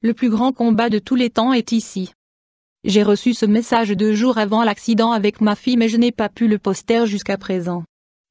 Le plus grand combat de tous les temps est ici. J'ai reçu ce message deux jours avant l'accident avec ma fille mais je n'ai pas pu le poster jusqu'à présent.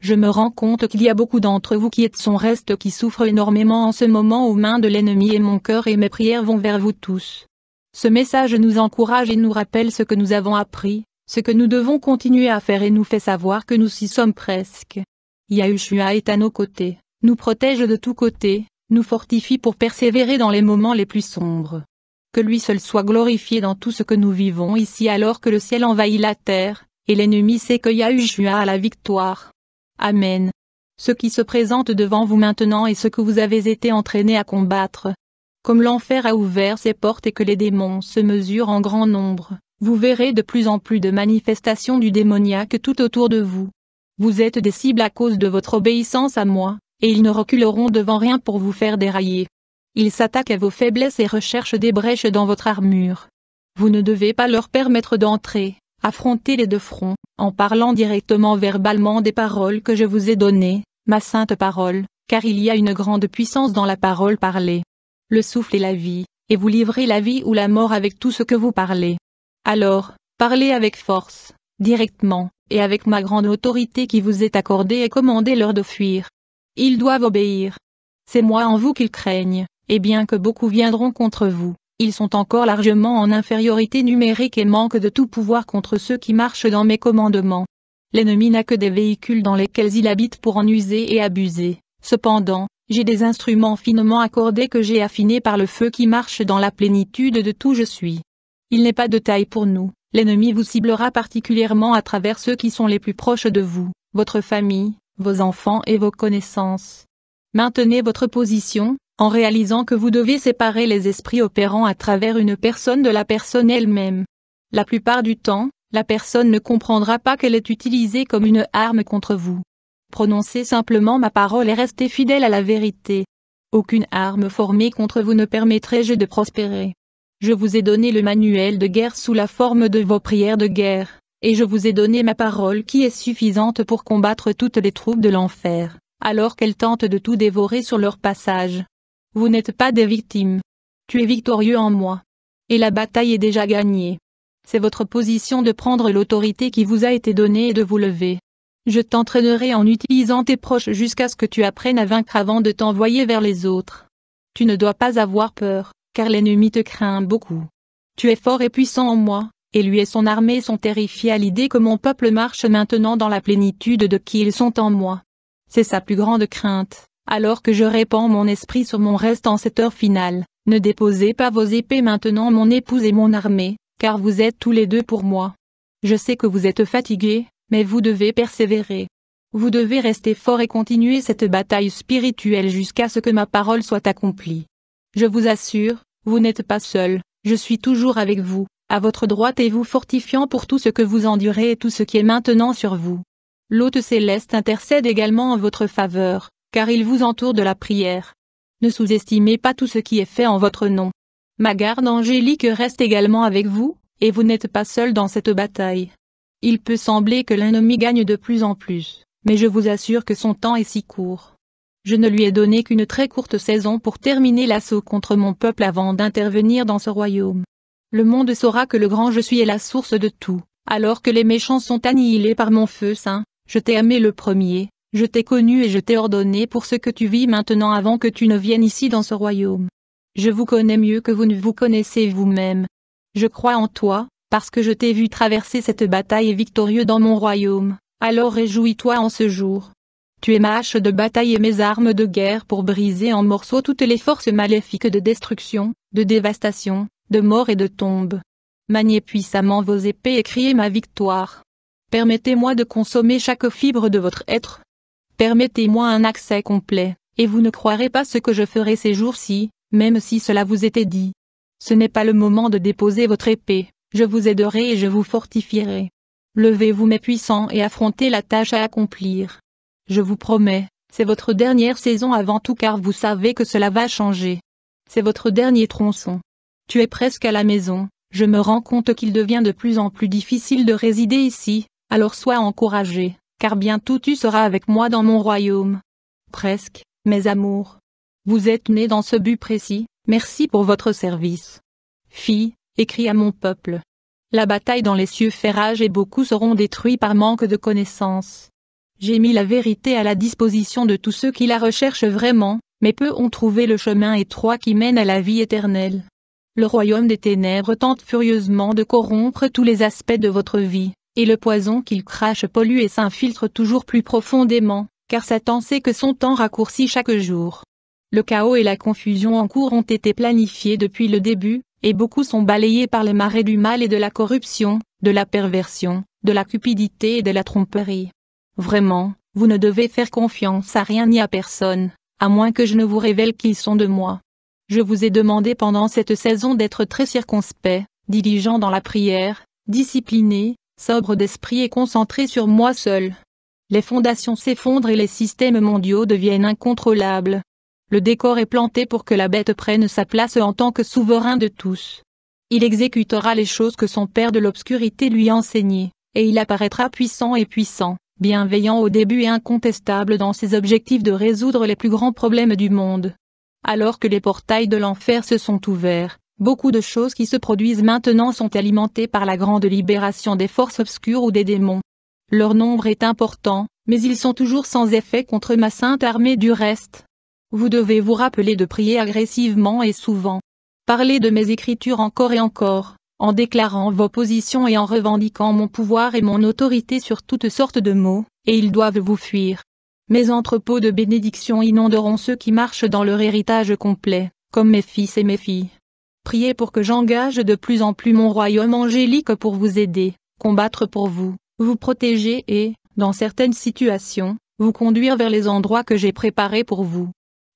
Je me rends compte qu'il y a beaucoup d'entre vous qui êtes son reste qui souffrent énormément en ce moment aux mains de l'ennemi et mon cœur et mes prières vont vers vous tous. Ce message nous encourage et nous rappelle ce que nous avons appris, ce que nous devons continuer à faire et nous fait savoir que nous y sommes presque. Yahushua est à nos côtés, nous protège de tous côtés, nous fortifie pour persévérer dans les moments les plus sombres. Que lui seul soit glorifié dans tout ce que nous vivons ici alors que le ciel envahit la terre, et l'ennemi que Yahushua à la victoire. Amen. Ce qui se présente devant vous maintenant est ce que vous avez été entraîné à combattre. Comme l'enfer a ouvert ses portes et que les démons se mesurent en grand nombre, vous verrez de plus en plus de manifestations du démoniaque tout autour de vous. Vous êtes des cibles à cause de votre obéissance à moi, et ils ne reculeront devant rien pour vous faire dérailler. Ils s'attaquent à vos faiblesses et recherchent des brèches dans votre armure. Vous ne devez pas leur permettre d'entrer, affrontez-les deux fronts, en parlant directement verbalement des paroles que je vous ai données, ma sainte parole, car il y a une grande puissance dans la parole parlée. Le souffle est la vie, et vous livrez la vie ou la mort avec tout ce que vous parlez. Alors, parlez avec force, directement, et avec ma grande autorité qui vous est accordée et commandez-leur de fuir. Ils doivent obéir. C'est moi en vous qu'ils craignent, et bien que beaucoup viendront contre vous, ils sont encore largement en infériorité numérique et manquent de tout pouvoir contre ceux qui marchent dans mes commandements. L'ennemi n'a que des véhicules dans lesquels il habite pour en user et abuser. Cependant, j'ai des instruments finement accordés que j'ai affinés par le feu qui marche dans la plénitude de tout je suis. Il n'est pas de taille pour nous, l'ennemi vous ciblera particulièrement à travers ceux qui sont les plus proches de vous, votre famille, vos enfants et vos connaissances. Maintenez votre position, en réalisant que vous devez séparer les esprits opérant à travers une personne de la personne elle-même. La plupart du temps, la personne ne comprendra pas qu'elle est utilisée comme une arme contre vous. Prononcez simplement ma parole et restez fidèle à la vérité. Aucune arme formée contre vous ne permettrait-je de prospérer. Je vous ai donné le manuel de guerre sous la forme de vos prières de guerre et je vous ai donné ma parole qui est suffisante pour combattre toutes les troupes de l'enfer, alors qu'elles tentent de tout dévorer sur leur passage. Vous n'êtes pas des victimes. Tu es victorieux en moi. Et la bataille est déjà gagnée. C'est votre position de prendre l'autorité qui vous a été donnée et de vous lever. Je t'entraînerai en utilisant tes proches jusqu'à ce que tu apprennes à vaincre avant de t'envoyer vers les autres. Tu ne dois pas avoir peur, car l'ennemi te craint beaucoup. Tu es fort et puissant en moi, et lui et son armée sont terrifiés à l'idée que mon peuple marche maintenant dans la plénitude de qui ils sont en moi. C'est sa plus grande crainte, alors que je répands mon esprit sur mon reste en cette heure finale. Ne déposez pas vos épées maintenant mon épouse et mon armée, car vous êtes tous les deux pour moi. Je sais que vous êtes fatigués, mais vous devez persévérer. Vous devez rester fort et continuer cette bataille spirituelle jusqu'à ce que ma parole soit accomplie. Je vous assure, vous n'êtes pas seul, je suis toujours avec vous à votre droite et vous fortifiant pour tout ce que vous endurez et tout ce qui est maintenant sur vous. L'hôte céleste intercède également en votre faveur, car il vous entoure de la prière. Ne sous-estimez pas tout ce qui est fait en votre nom. Ma garde angélique reste également avec vous, et vous n'êtes pas seul dans cette bataille. Il peut sembler que l'ennemi gagne de plus en plus, mais je vous assure que son temps est si court. Je ne lui ai donné qu'une très courte saison pour terminer l'assaut contre mon peuple avant d'intervenir dans ce royaume. Le monde saura que le grand je suis est la source de tout, alors que les méchants sont annihilés par mon feu saint, je t'ai aimé le premier, je t'ai connu et je t'ai ordonné pour ce que tu vis maintenant avant que tu ne viennes ici dans ce royaume. Je vous connais mieux que vous ne vous connaissez vous-même. Je crois en toi, parce que je t'ai vu traverser cette bataille victorieux dans mon royaume, alors réjouis-toi en ce jour. Tu es ma hache de bataille et mes armes de guerre pour briser en morceaux toutes les forces maléfiques de destruction, de dévastation, de mort et de tombe. Maniez puissamment vos épées et criez ma victoire. Permettez-moi de consommer chaque fibre de votre être. Permettez-moi un accès complet, et vous ne croirez pas ce que je ferai ces jours-ci, même si cela vous était dit. Ce n'est pas le moment de déposer votre épée, je vous aiderai et je vous fortifierai. Levez-vous mes puissants et affrontez la tâche à accomplir. Je vous promets, c'est votre dernière saison avant tout car vous savez que cela va changer. C'est votre dernier tronçon. Tu es presque à la maison, je me rends compte qu'il devient de plus en plus difficile de résider ici, alors sois encouragé, car bientôt tu seras avec moi dans mon royaume. Presque, mes amours. Vous êtes nés dans ce but précis, merci pour votre service. Fille, écris à mon peuple. La bataille dans les cieux fait rage et beaucoup seront détruits par manque de connaissances. J'ai mis la vérité à la disposition de tous ceux qui la recherchent vraiment, mais peu ont trouvé le chemin étroit qui mène à la vie éternelle le royaume des ténèbres tente furieusement de corrompre tous les aspects de votre vie, et le poison qu'il crache pollue et s'infiltre toujours plus profondément, car Satan sait que son temps raccourcit chaque jour. Le chaos et la confusion en cours ont été planifiés depuis le début, et beaucoup sont balayés par les marées du mal et de la corruption, de la perversion, de la cupidité et de la tromperie. Vraiment, vous ne devez faire confiance à rien ni à personne, à moins que je ne vous révèle qu'ils sont de moi. Je vous ai demandé pendant cette saison d'être très circonspect, diligent dans la prière, discipliné, sobre d'esprit et concentré sur moi seul. Les fondations s'effondrent et les systèmes mondiaux deviennent incontrôlables. Le décor est planté pour que la bête prenne sa place en tant que souverain de tous. Il exécutera les choses que son père de l'obscurité lui enseignait, et il apparaîtra puissant et puissant, bienveillant au début et incontestable dans ses objectifs de résoudre les plus grands problèmes du monde alors que les portails de l'enfer se sont ouverts, beaucoup de choses qui se produisent maintenant sont alimentées par la grande libération des forces obscures ou des démons. Leur nombre est important, mais ils sont toujours sans effet contre ma sainte armée du reste. Vous devez vous rappeler de prier agressivement et souvent. Parlez de mes écritures encore et encore, en déclarant vos positions et en revendiquant mon pouvoir et mon autorité sur toutes sortes de mots, et ils doivent vous fuir. Mes entrepôts de bénédictions inonderont ceux qui marchent dans leur héritage complet, comme mes fils et mes filles. Priez pour que j'engage de plus en plus mon royaume angélique pour vous aider, combattre pour vous, vous protéger et, dans certaines situations, vous conduire vers les endroits que j'ai préparés pour vous.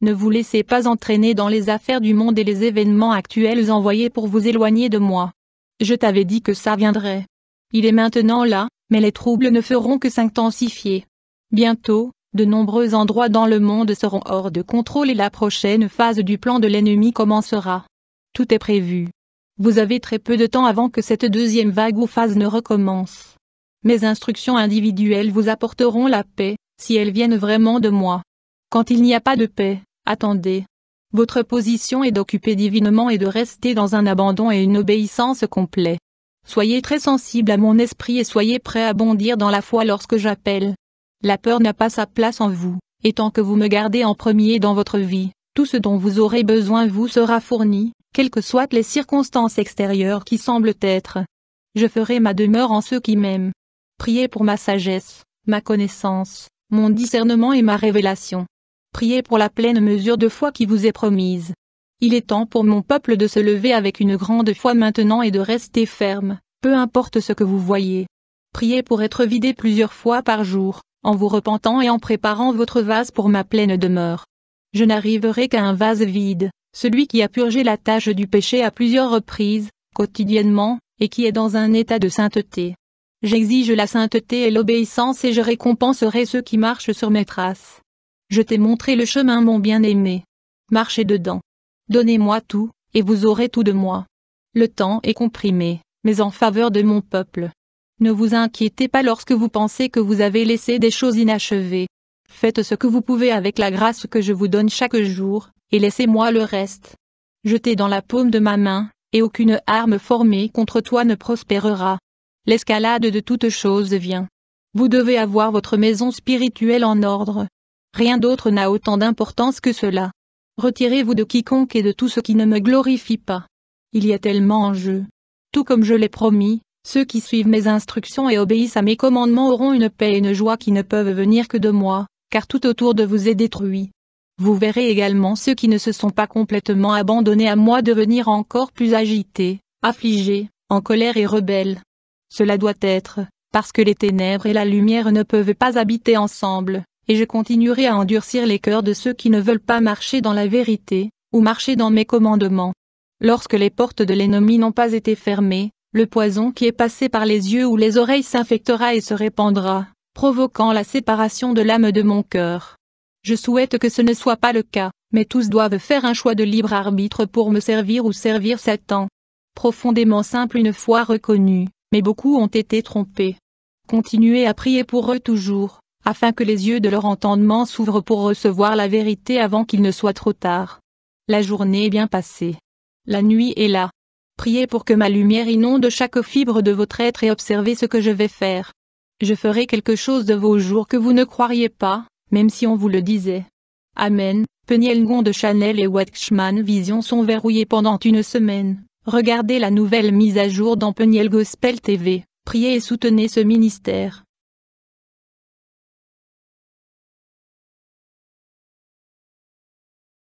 Ne vous laissez pas entraîner dans les affaires du monde et les événements actuels envoyés pour vous éloigner de moi. Je t'avais dit que ça viendrait. Il est maintenant là, mais les troubles ne feront que s'intensifier. Bientôt, de nombreux endroits dans le monde seront hors de contrôle et la prochaine phase du plan de l'ennemi commencera. Tout est prévu. Vous avez très peu de temps avant que cette deuxième vague ou phase ne recommence. Mes instructions individuelles vous apporteront la paix, si elles viennent vraiment de moi. Quand il n'y a pas de paix, attendez. Votre position est d'occuper divinement et de rester dans un abandon et une obéissance complet. Soyez très sensible à mon esprit et soyez prêt à bondir dans la foi lorsque j'appelle. La peur n'a pas sa place en vous, et tant que vous me gardez en premier dans votre vie, tout ce dont vous aurez besoin vous sera fourni, quelles que soient les circonstances extérieures qui semblent être. Je ferai ma demeure en ceux qui m'aiment. Priez pour ma sagesse, ma connaissance, mon discernement et ma révélation. Priez pour la pleine mesure de foi qui vous est promise. Il est temps pour mon peuple de se lever avec une grande foi maintenant et de rester ferme, peu importe ce que vous voyez. Priez pour être vidé plusieurs fois par jour, en vous repentant et en préparant votre vase pour ma pleine demeure. Je n'arriverai qu'à un vase vide, celui qui a purgé la tâche du péché à plusieurs reprises, quotidiennement, et qui est dans un état de sainteté. J'exige la sainteté et l'obéissance et je récompenserai ceux qui marchent sur mes traces. Je t'ai montré le chemin mon bien-aimé. Marchez dedans. Donnez-moi tout, et vous aurez tout de moi. Le temps est comprimé, mais en faveur de mon peuple. Ne vous inquiétez pas lorsque vous pensez que vous avez laissé des choses inachevées. Faites ce que vous pouvez avec la grâce que je vous donne chaque jour, et laissez-moi le reste. Jetez dans la paume de ma main, et aucune arme formée contre toi ne prospérera. L'escalade de toutes choses vient. Vous devez avoir votre maison spirituelle en ordre. Rien d'autre n'a autant d'importance que cela. Retirez-vous de quiconque et de tout ce qui ne me glorifie pas. Il y a tellement en jeu. Tout comme je l'ai promis, ceux qui suivent mes instructions et obéissent à mes commandements auront une paix et une joie qui ne peuvent venir que de moi, car tout autour de vous est détruit. Vous verrez également ceux qui ne se sont pas complètement abandonnés à moi devenir encore plus agités, affligés, en colère et rebelles. Cela doit être, parce que les ténèbres et la lumière ne peuvent pas habiter ensemble, et je continuerai à endurcir les cœurs de ceux qui ne veulent pas marcher dans la vérité, ou marcher dans mes commandements. Lorsque les portes de l'ennemi n'ont pas été fermées, le poison qui est passé par les yeux ou les oreilles s'infectera et se répandra, provoquant la séparation de l'âme de mon cœur. Je souhaite que ce ne soit pas le cas, mais tous doivent faire un choix de libre arbitre pour me servir ou servir Satan. Profondément simple une fois reconnu, mais beaucoup ont été trompés. Continuez à prier pour eux toujours, afin que les yeux de leur entendement s'ouvrent pour recevoir la vérité avant qu'il ne soit trop tard. La journée est bien passée. La nuit est là. Priez pour que ma lumière inonde chaque fibre de votre être et observez ce que je vais faire. Je ferai quelque chose de vos jours que vous ne croiriez pas, même si on vous le disait. Amen. Gond de Chanel et Watchman Vision sont verrouillés pendant une semaine. Regardez la nouvelle mise à jour dans Peniel Gospel TV. Priez et soutenez ce ministère.